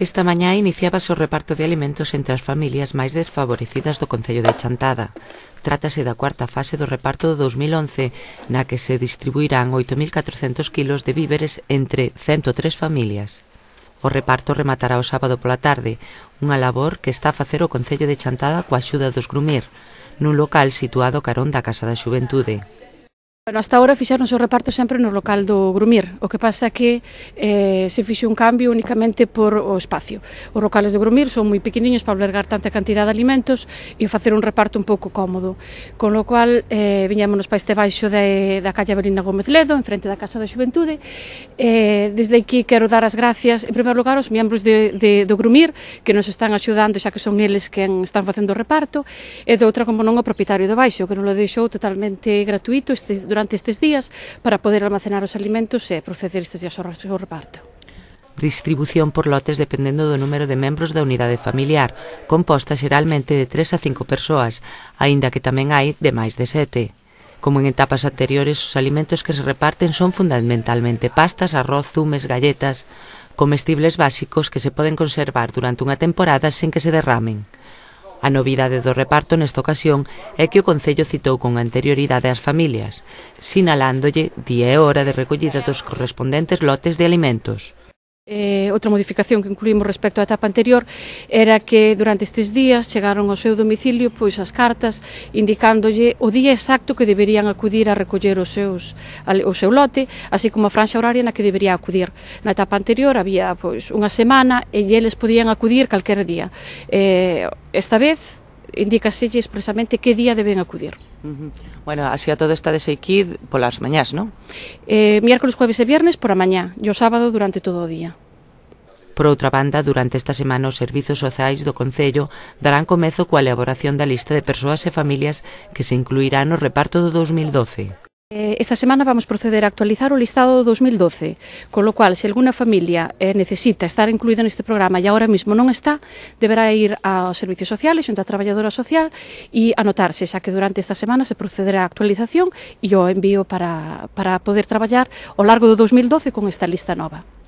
Esta mañá iniciábase o reparto de alimentos entre as familias máis desfavorecidas do Concello de Chantada. Trátase da cuarta fase do reparto do 2011, na que se distribuirán 8.400 kilos de víveres entre 103 familias. O reparto rematará o sábado pola tarde, unha labor que está a facer o Concello de Chantada coa axuda dos Grumir, nun local situado carón da Casa da Xuventude. Bueno, hasta ahora fixaron o reparto sempre no local do Grumir, o que pasa que eh, se fixe un cambio únicamente por o espacio. Os locales do Grumir son moi pequeniños para albergar tanta cantidad de alimentos e facer un reparto un pouco cómodo, con lo cual eh, viñámonos para este baixo de, da calle Abelina Gómez Ledo, en frente da Casa da Xuventude. Eh, desde aquí quero dar as gracias, en primeiro lugar, aos membros de, de, do Grumir, que nos están axudando, xa que son eles quen están facendo o reparto, e doutra, como non, o propietario do baixo, que nos lo deixou totalmente gratuito este durante estes días para poder almacenar os alimentos e proceder estes días ao reparto distribución por lotes dependendo do número de membros da unidade familiar, composta xeralmente de 3 a 5 persoas, aínda que tamén hai de máis de 7. Como en etapas anteriores, os alimentos que se reparten son fundamentalmente pastas, arroz, zumes, galletas, comestibles básicos que se poden conservar durante unha temporada sen que se derramen. A novidade do reparto nesta ocasión é que o Concello citou con anterioridade ás familias, sinalándolle día e hora de recollida dos correspondentes lotes de alimentos. Eh, outra modificación que incluímos respecto á etapa anterior era que durante estes días chegaron ao seu domicilio pois as cartas indicándolle o día exacto que deberían acudir a recoller os seus, o seu lote, así como a franxa horaria na que debería acudir. Na etapa anterior había pois unha semana e eles podían acudir calquera día. Eh, esta vez indicaselle expresamente que día deben acudir. Uh -huh. Bueno, así a todo está de Seikid polas mañás, non? Eh, miércoles, jueves e viernes por a mañá e o sábado durante todo o día. Por outra banda, durante esta semana os servizos sociais do Concello darán comezo coa elaboración da lista de persoas e familias que se incluirán no reparto do 2012. Eh, esta semana vamos proceder a actualizar o listado do 2012, con lo cual, se alguna familia eh, necesita estar incluída neste programa e agora mismo non está, deberá ir ao servicios Social e xunta a Traballadora Social e anotarse, xa que durante esta semana se procederá a actualización e o envío para, para poder traballar ao largo do 2012 con esta lista nova.